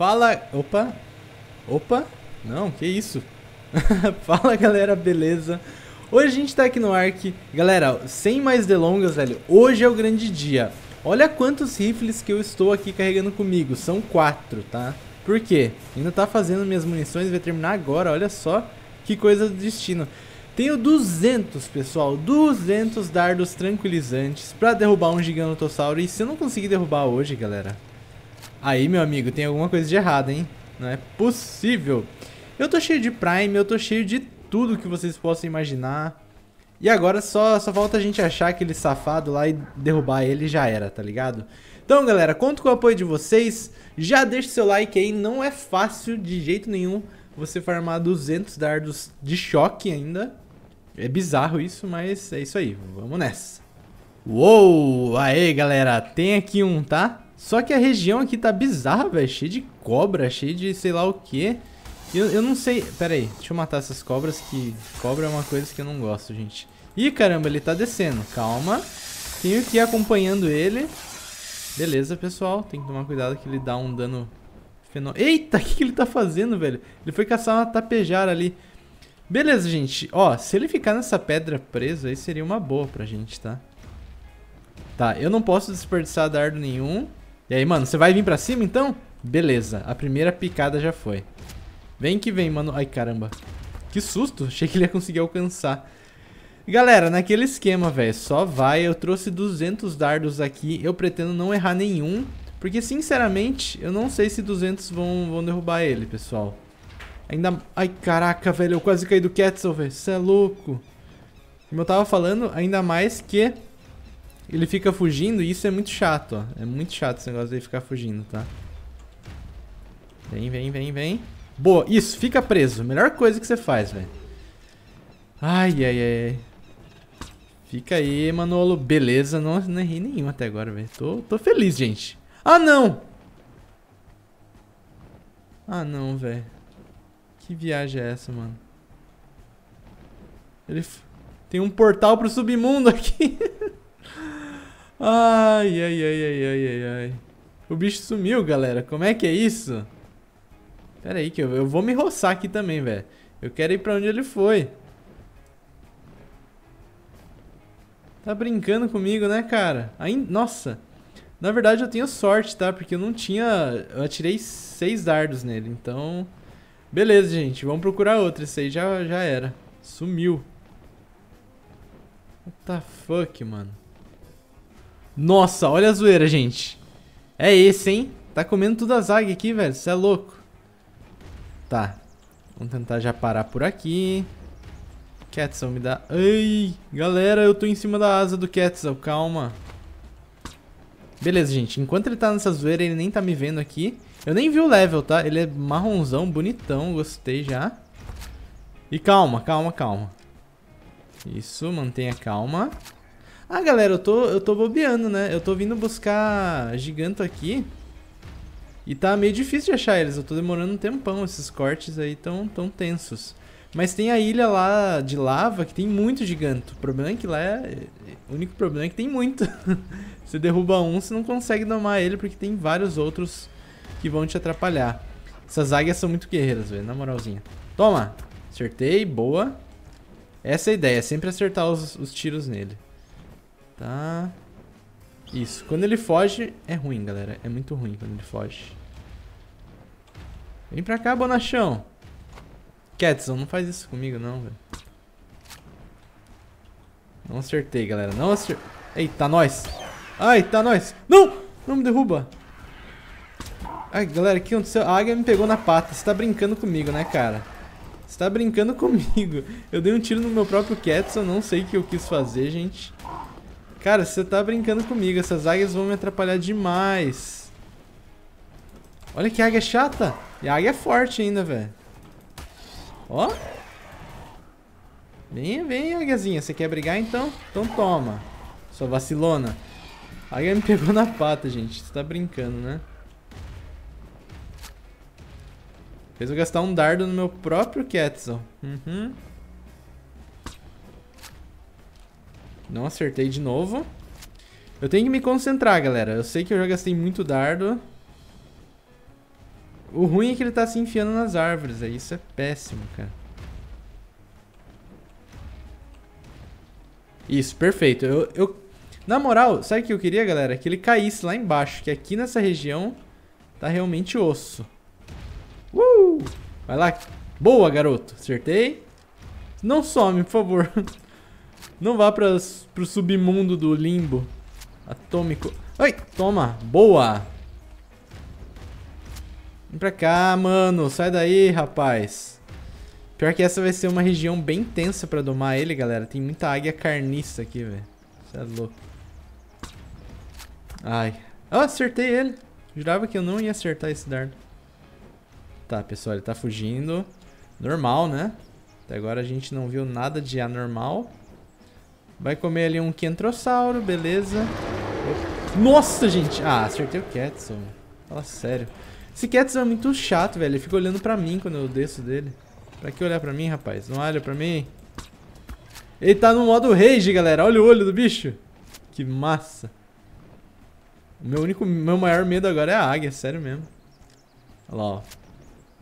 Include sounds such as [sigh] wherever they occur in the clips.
Fala. Opa! Opa! Não, que isso? [laughs] Fala galera, beleza? Hoje a gente tá aqui no ARC. Galera, sem mais delongas, velho, hoje é o grande dia. Olha quantos rifles que eu estou aqui carregando comigo. São quatro, tá? Por quê? Ainda tá fazendo minhas munições, vai terminar agora, olha só que coisa do destino. Tenho 200, pessoal, 200 dardos tranquilizantes pra derrubar um gigantossauro. E se eu não conseguir derrubar hoje, galera, Aí, meu amigo, tem alguma coisa de errado, hein? Não é possível. Eu tô cheio de Prime, eu tô cheio de tudo que vocês possam imaginar. E agora só, só falta a gente achar aquele safado lá e derrubar ele já era, tá ligado? Então, galera, conto com o apoio de vocês. Já deixa o seu like aí, não é fácil de jeito nenhum você farmar 200 dardos de choque ainda. É bizarro isso, mas é isso aí, vamos nessa. Uou, aê galera, tem aqui um, tá? Só que a região aqui tá bizarra, velho. Cheia de cobra, cheia de sei lá o que. Eu, eu não sei... Pera aí, deixa eu matar essas cobras que... Cobra é uma coisa que eu não gosto, gente. Ih, caramba, ele tá descendo. Calma. Tenho que ir acompanhando ele. Beleza, pessoal. Tem que tomar cuidado que ele dá um dano... fenomenal. Eita, [laughs] o que, que ele tá fazendo, velho? Ele foi caçar uma tapejara ali. Beleza, gente. Ó, se ele ficar nessa pedra preso, aí seria uma boa pra gente, tá? Tá, eu não posso desperdiçar dardo nenhum. E aí, mano, você vai vir pra cima então? Beleza, a primeira picada já foi. Vem que vem, mano. Ai, caramba. Que susto, achei que ele ia conseguir alcançar. Galera, naquele esquema, velho, só vai. Eu trouxe 200 dardos aqui, eu pretendo não errar nenhum. Porque, sinceramente, eu não sei se 200 vão, vão derrubar ele, pessoal. Ainda... Ai, caraca, velho, eu quase caí do Quetzal, velho. Você é louco. Como eu tava falando, ainda mais que ele fica fugindo e isso é muito chato, ó. É muito chato esse negócio dele ficar fugindo, tá? Vem, vem, vem, vem. Boa, isso, fica preso. Melhor coisa que você faz, velho. Ai, ai, ai. Fica aí, Manolo. Beleza, não, não errei nenhum até agora, velho. Tô, tô feliz, gente. Ah, não! Ah, não, velho. Que viagem é essa, mano? Ele... Tem um portal pro submundo aqui. [laughs] Ai, ai, ai, ai, ai, ai, ai. O bicho sumiu, galera. Como é que é isso? Pera aí que eu, eu vou me roçar aqui também, velho. Eu quero ir pra onde ele foi. Tá brincando comigo, né, cara? Aí, nossa. Na verdade, eu tenho sorte, tá? Porque eu não tinha... Eu atirei seis dardos nele, então... Beleza, gente. Vamos procurar outro. Esse aí já, já era. Sumiu. What the fuck, mano? Nossa, olha a zoeira, gente. É esse, hein? Tá comendo tudo a zaga aqui, velho. Você é louco. Tá. Vamos tentar já parar por aqui. Quetzal, me dá... Ei, galera, eu tô em cima da asa do Quetzal. Calma. Beleza, gente. Enquanto ele tá nessa zoeira, ele nem tá me vendo aqui. Eu nem vi o level, tá? Ele é marronzão, bonitão. Gostei já. E calma, calma, calma. Isso, mantenha calma. Calma. Ah, galera, eu tô, eu tô bobeando, né? Eu tô vindo buscar giganto aqui. E tá meio difícil de achar eles. Eu tô demorando um tempão. Esses cortes aí tão, tão tensos. Mas tem a ilha lá de lava que tem muito giganto. O problema é que lá é... é o único problema é que tem muito. [laughs] você derruba um, você não consegue domar ele porque tem vários outros que vão te atrapalhar. Essas águias são muito guerreiras, velho. Na moralzinha. Toma! Acertei, boa. Essa é a ideia. É sempre acertar os, os tiros nele. Tá. Isso. Quando ele foge, é ruim, galera. É muito ruim quando ele foge. Vem pra cá, bonachão. Ketson, não faz isso comigo, não, velho. Não acertei, galera. Não acertei. Eita, nós. Ai, tá nós. Não! Não me derruba. Ai, galera, o que aconteceu? A águia me pegou na pata. Você tá brincando comigo, né, cara? Você tá brincando [laughs] comigo. Eu dei um tiro no meu próprio Ketson. Não sei o que eu quis fazer, gente. Cara, você tá brincando comigo. Essas águias vão me atrapalhar demais. Olha que águia chata. E a águia é forte ainda, velho. Ó. Vem, vem, águiazinha. Você quer brigar, então? Então toma. Sua vacilona. A águia me pegou na pata, gente. Você tá brincando, né? Fez eu gastar um dardo no meu próprio Quetzal. Uhum. Não acertei de novo. Eu tenho que me concentrar, galera. Eu sei que eu já gastei muito dardo. O ruim é que ele tá se enfiando nas árvores. isso é péssimo, cara. Isso, perfeito. Eu, eu... Na moral, sabe o que eu queria, galera? Que ele caísse lá embaixo. Que aqui nessa região tá realmente osso. Uh! Vai lá. Boa, garoto. Acertei. Não some, por favor. [laughs] Não vá para pro submundo do limbo atômico. Ai, toma. Boa. Vem pra cá, mano. Sai daí, rapaz. Pior que essa vai ser uma região bem tensa pra domar ele, galera. Tem muita águia carniça aqui, velho. Você é louco. Ai. Ah, acertei ele. Jurava que eu não ia acertar esse dardo. Tá, pessoal, ele tá fugindo. Normal, né? Até agora a gente não viu nada de anormal. Vai comer ali um quentrosauro, beleza. Nossa, gente! Ah, acertei o Quetzal. Fala sério. Esse Quetzal é muito chato, velho. Ele fica olhando pra mim quando eu desço dele. Pra que olhar pra mim, rapaz? Não olha pra mim. Ele tá no modo rage, galera. Olha o olho do bicho. Que massa. meu único, meu maior medo agora é a águia, sério mesmo. Olha lá, ó.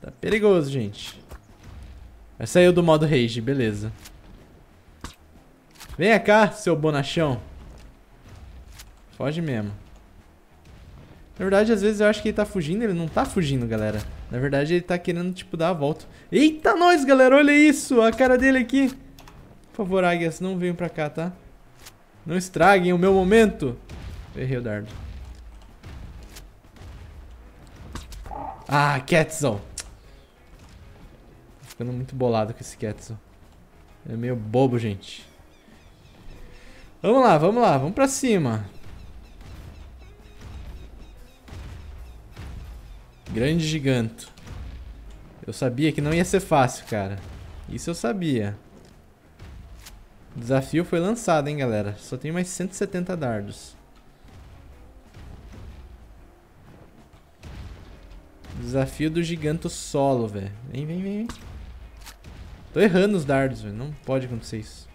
Tá perigoso, gente. Saiu do modo rage, beleza. Venha cá, seu bonachão. Foge mesmo. Na verdade, às vezes eu acho que ele tá fugindo. Ele não tá fugindo, galera. Na verdade, ele tá querendo, tipo, dar a volta. Eita, nós, galera. Olha isso. A cara dele aqui. Por favor, águias, não venham pra cá, tá? Não estraguem o meu momento. errei o dardo. Ah, Quetzal. Tô ficando muito bolado com esse Quetzal. é meio bobo, gente. Vamos lá, vamos lá, vamos pra cima. Grande gigante. Eu sabia que não ia ser fácil, cara. Isso eu sabia. O desafio foi lançado, hein, galera. Só tem mais 170 dardos. Desafio do giganto solo, velho. Vem, vem, vem. Tô errando os dardos, velho. Não pode acontecer isso.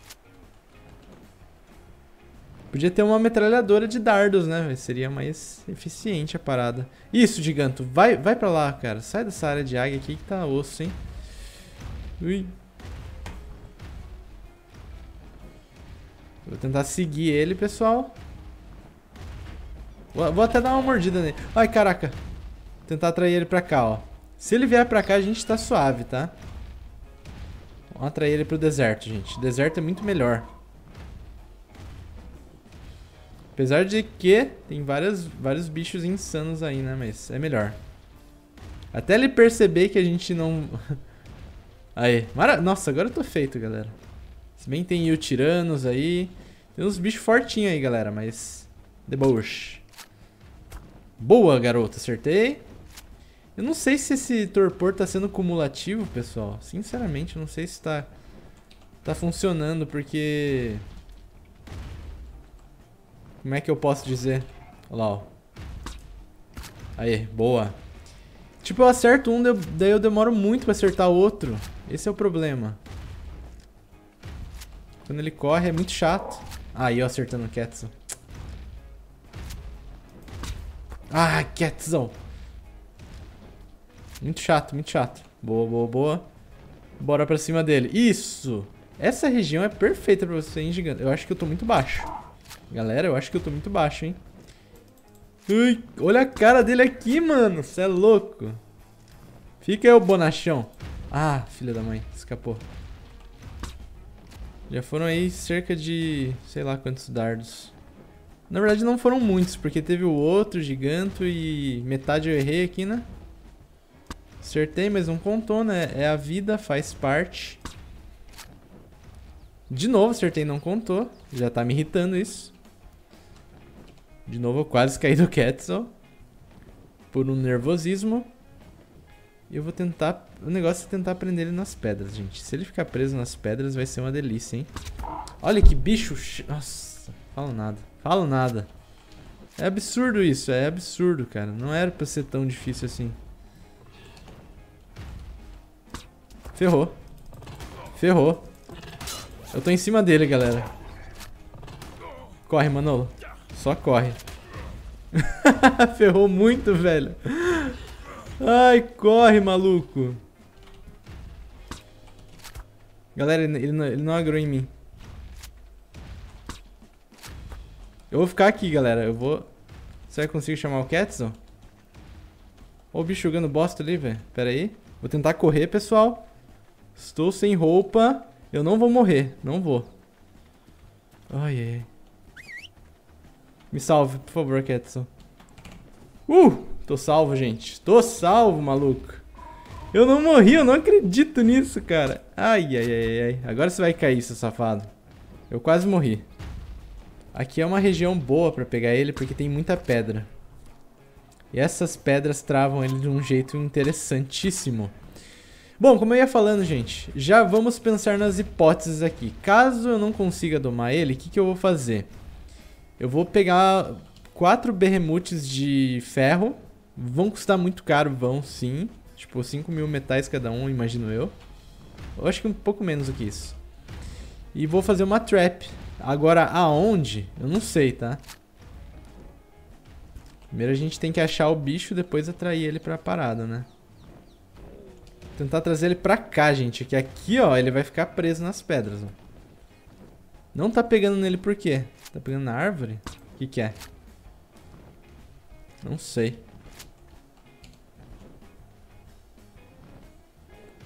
Podia ter uma metralhadora de dardos, né? Seria mais eficiente a parada. Isso, Giganto. Vai, vai pra lá, cara. Sai dessa área de águia aqui que tá osso, hein? Ui. Vou tentar seguir ele, pessoal. Vou, vou até dar uma mordida nele. Ai, caraca. Vou tentar atrair ele pra cá, ó. Se ele vier pra cá, a gente tá suave, tá? Vamos atrair ele pro deserto, gente. O deserto é muito melhor. Apesar de que tem várias, vários bichos insanos aí, né? Mas é melhor. Até ele perceber que a gente não... [laughs] aí. Mara... Nossa, agora eu tô feito, galera. Se bem que tem o tiranos aí. Tem uns bichos fortinhos aí, galera, mas... De Boa, garota. Acertei. Eu não sei se esse torpor tá sendo cumulativo, pessoal. Sinceramente, eu não sei se tá... Tá funcionando, porque... Como é que eu posso dizer? Olha lá, ó. Aí, boa. Tipo, eu acerto um, daí eu demoro muito pra acertar outro. Esse é o problema. Quando ele corre é muito chato. Aí, ah, eu acertando o Ketsu. Ah, Ketsu! Muito chato, muito chato. Boa, boa, boa. Bora pra cima dele. Isso! Essa região é perfeita pra você, hein, gigante? Eu acho que eu tô muito baixo. Galera, eu acho que eu tô muito baixo, hein? Ui, olha a cara dele aqui, mano. Você é louco. Fica aí, o bonachão. Ah, filha da mãe. Escapou. Já foram aí cerca de... Sei lá quantos dardos. Na verdade, não foram muitos, porque teve o outro giganto e metade eu errei aqui, né? Acertei, mas não contou, né? É a vida, faz parte. De novo, acertei não contou. Já tá me irritando isso. De novo, eu quase caí do Quetzal. Por um nervosismo. E eu vou tentar... O negócio é tentar prender ele nas pedras, gente. Se ele ficar preso nas pedras, vai ser uma delícia, hein? Olha que bicho... Nossa, falo nada. Falo nada. É absurdo isso, é absurdo, cara. Não era pra ser tão difícil assim. Ferrou. Ferrou. Eu tô em cima dele, galera. Corre, Manolo. Só corre. [laughs] Ferrou muito, velho. Ai, corre, maluco. Galera, ele não, ele não agrou em mim. Eu vou ficar aqui, galera. Eu vou... Será que eu consigo chamar o Ketson? Ó o bicho jogando bosta ali, velho. Pera aí. Vou tentar correr, pessoal. Estou sem roupa. Eu não vou morrer. Não vou. Ai, ai, ai. Me salve, por favor, Ketson. Uh! Tô salvo, gente. Tô salvo, maluco. Eu não morri, eu não acredito nisso, cara. Ai, ai, ai, ai. Agora você vai cair, seu safado. Eu quase morri. Aqui é uma região boa pra pegar ele, porque tem muita pedra. E essas pedras travam ele de um jeito interessantíssimo. Bom, como eu ia falando, gente, já vamos pensar nas hipóteses aqui. Caso eu não consiga domar ele, o que, que eu vou fazer? Eu vou pegar quatro berremutes de ferro. Vão custar muito caro, vão sim. Tipo, 5 mil metais cada um, imagino eu. Eu acho que um pouco menos do que isso. E vou fazer uma trap. Agora, aonde? Eu não sei, tá? Primeiro a gente tem que achar o bicho, depois atrair ele pra parada, né? Vou tentar trazer ele pra cá, gente. Que aqui, ó, ele vai ficar preso nas pedras, ó. Não tá pegando nele por quê? Tá pegando na árvore? O que que é? Não sei.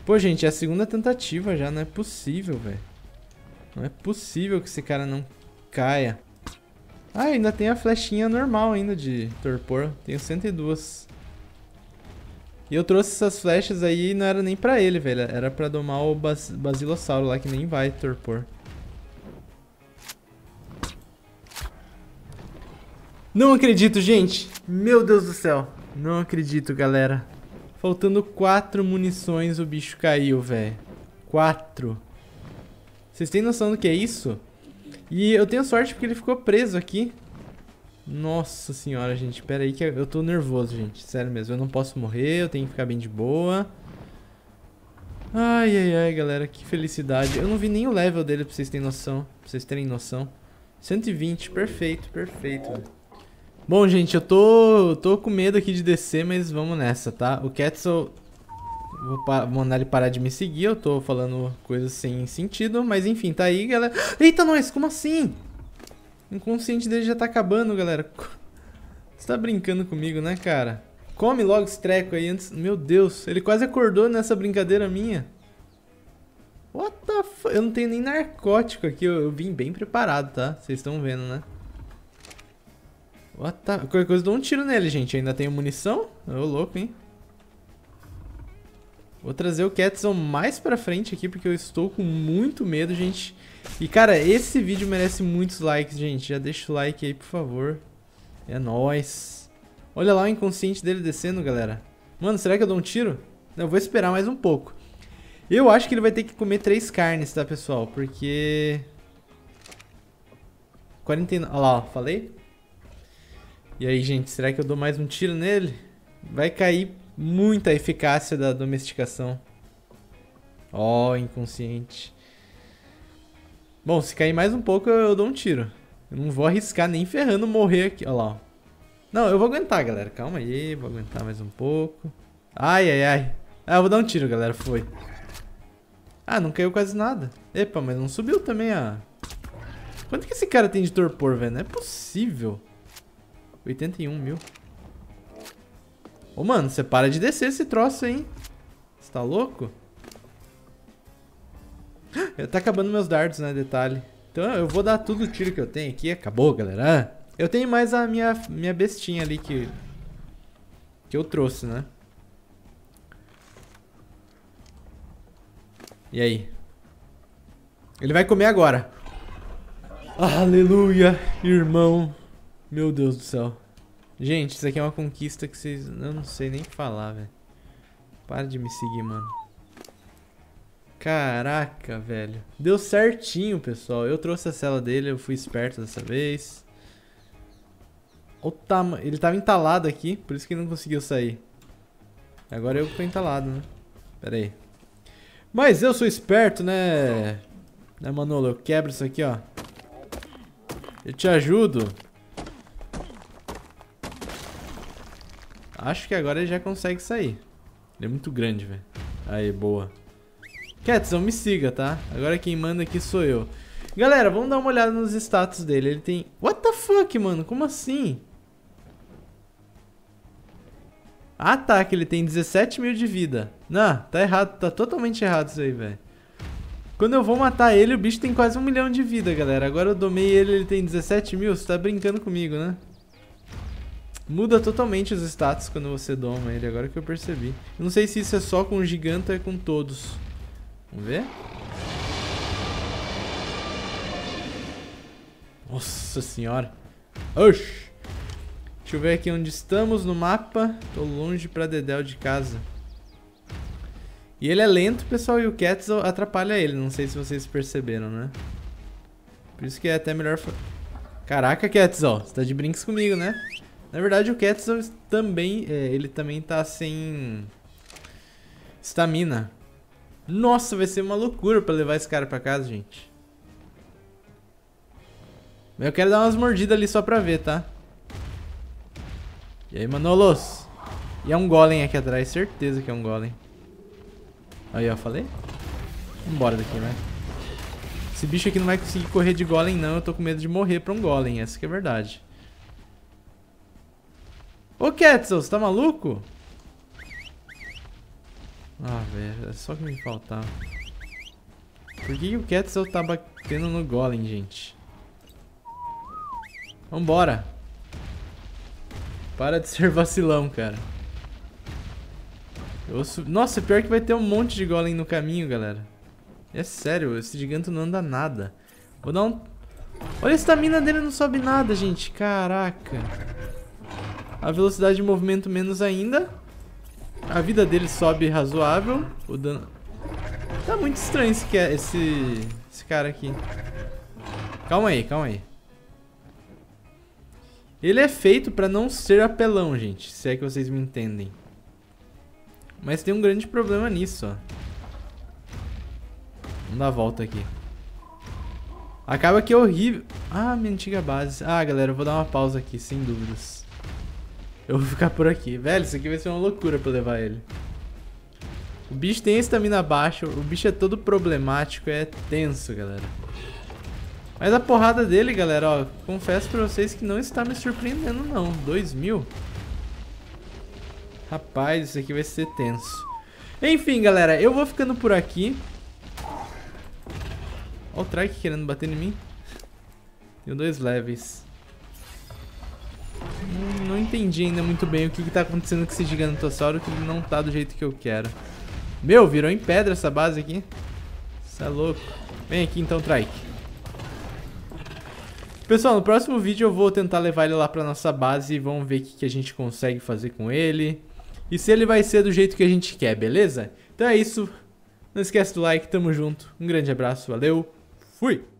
Pô, gente, é a segunda tentativa já. Não é possível, velho. Não é possível que esse cara não caia. Ah, ainda tem a flechinha normal ainda de torpor. Tenho 102. E eu trouxe essas flechas aí e não era nem pra ele, velho. Era pra domar o bas Basilossauro lá, que nem vai torpor. Não acredito, gente. Meu Deus do céu. Não acredito, galera. Faltando quatro munições, o bicho caiu, velho. Quatro. Vocês têm noção do que é isso? E eu tenho sorte porque ele ficou preso aqui. Nossa senhora, gente. Pera aí que eu tô nervoso, gente. Sério mesmo. Eu não posso morrer, eu tenho que ficar bem de boa. Ai, ai, ai, galera. Que felicidade. Eu não vi nem o level dele pra vocês terem noção. Pra vocês terem noção. 120, perfeito, perfeito. Bom, gente, eu tô, tô com medo aqui de descer, mas vamos nessa, tá? O Quetzal... Vou mandar ele parar de me seguir, eu tô falando coisas sem sentido, mas enfim, tá aí, galera. Eita, nós, como assim? O inconsciente dele já tá acabando, galera. Você tá brincando comigo, né, cara? Come logo esse treco aí antes... Meu Deus, ele quase acordou nessa brincadeira minha. What the f... Eu não tenho nem narcótico aqui, eu, eu vim bem preparado, tá? Vocês estão vendo, né? What the... Qualquer coisa eu dou um tiro nele, gente. Ainda tenho munição? Ô, louco, hein? Vou trazer o Ketson mais pra frente aqui, porque eu estou com muito medo, gente. E, cara, esse vídeo merece muitos likes, gente. Já deixa o like aí, por favor. É nóis. Olha lá o inconsciente dele descendo, galera. Mano, será que eu dou um tiro? Não, eu vou esperar mais um pouco. Eu acho que ele vai ter que comer três carnes, tá, pessoal? Porque... 49... Olha lá, ó, falei? E aí, gente, será que eu dou mais um tiro nele? Vai cair muita eficácia da domesticação. Ó, oh, inconsciente. Bom, se cair mais um pouco, eu dou um tiro. Eu não vou arriscar nem ferrando morrer aqui. Olha lá, ó. Não, eu vou aguentar, galera. Calma aí, vou aguentar mais um pouco. Ai, ai, ai. Ah, eu vou dar um tiro, galera. Foi. Ah, não caiu quase nada. Epa, mas não subiu também a... Ah. Quanto que esse cara tem de torpor, velho? Não é possível. 81 mil. Ô, mano, você para de descer esse troço, hein? Você tá louco? [gasps] Tá acabando meus dardos, né? Detalhe. Então eu vou dar tudo o tiro que eu tenho aqui. Acabou, galera. Eu tenho mais a minha, minha bestinha ali que... Que eu trouxe, né? E aí? Ele vai comer agora. Aleluia, irmão. Meu Deus do céu. Gente, isso aqui é uma conquista que vocês... Eu não sei nem falar, velho. Para de me seguir, mano. Caraca, velho. Deu certinho, pessoal. Eu trouxe a cela dele, eu fui esperto dessa vez. O tama... Ele tava entalado aqui, por isso que ele não conseguiu sair. Agora eu fui tô entalado, né? Pera aí. Mas eu sou esperto, né? Né, Manolo? Eu quebro isso aqui, ó. Eu te ajudo. Acho que agora ele já consegue sair. Ele é muito grande, velho. Aí, boa. Quetzão, me siga, tá? Agora quem manda aqui sou eu. Galera, vamos dar uma olhada nos status dele. Ele tem... What the fuck, mano? Como assim? Ah, tá, que ele tem 17 mil de vida. Não, tá errado. Tá totalmente errado isso aí, velho. Quando eu vou matar ele, o bicho tem quase um milhão de vida, galera. Agora eu domei ele, ele tem 17 mil. Você tá brincando comigo, né? Muda totalmente os status quando você doma ele, agora que eu percebi. Eu não sei se isso é só com o giganta ou é com todos. Vamos ver? Nossa senhora. Oxi. Deixa eu ver aqui onde estamos no mapa. Tô longe pra dedéu de casa. E ele é lento, pessoal, e o Cats atrapalha ele. Não sei se vocês perceberam, né? Por isso que é até melhor... Caraca, Cats, ó. Você tá de brinques comigo, né? Na verdade, o Ketzel também, é, ele também tá sem estamina. Nossa, vai ser uma loucura pra levar esse cara pra casa, gente. Eu quero dar umas mordidas ali só pra ver, tá? E aí, Manolos? E é um golem aqui atrás, certeza que é um golem. Aí, ó, falei? Vambora daqui, né? Esse bicho aqui não vai conseguir correr de golem, não. Eu tô com medo de morrer pra um golem, essa que é a verdade. Ô, Quetzal, você tá maluco? Ah, velho, é só que me faltava. Por que, que o Quetzal tá batendo no Golem, gente? Vambora. Para de ser [laughs] vacilão, cara. Sub... Nossa, pior que vai ter um monte de Golem no caminho, galera. É sério, esse gigante não anda nada. Vou dar um... Olha a estamina dele não sobe nada, gente. Caraca. A velocidade de movimento menos ainda. A vida dele sobe razoável. O dano... Tá muito estranho esse, é esse, esse cara aqui. Calma aí, calma aí. Ele é feito pra não ser apelão, gente. Se é que vocês me entendem. Mas tem um grande problema nisso, ó. Vamos dar a volta aqui. Acaba que é horrível. Ah, minha antiga base. Ah, galera, eu vou dar uma pausa aqui, sem dúvidas. Eu vou ficar por aqui. Velho, isso aqui vai ser uma loucura pra levar ele. O bicho tem estamina baixa, o bicho é todo problemático, é tenso, galera. Mas a porrada dele, galera, ó, confesso pra vocês que não está me surpreendendo, não. 2 mil? Rapaz, isso aqui vai ser tenso. Enfim, galera, eu vou ficando por aqui. Ó o Trike querendo bater em mim. Tenho dois levels não entendi ainda muito bem o que, que tá acontecendo com esse gigantossauro, que ele não tá do jeito que eu quero. Meu, virou em pedra essa base aqui. Isso é louco. Vem aqui então, Trike. Pessoal, no próximo vídeo eu vou tentar levar ele lá pra nossa base e vamos ver o que, que a gente consegue fazer com ele. E se ele vai ser do jeito que a gente quer, beleza? Então é isso. Não esquece do like, tamo junto. Um grande abraço, valeu, fui!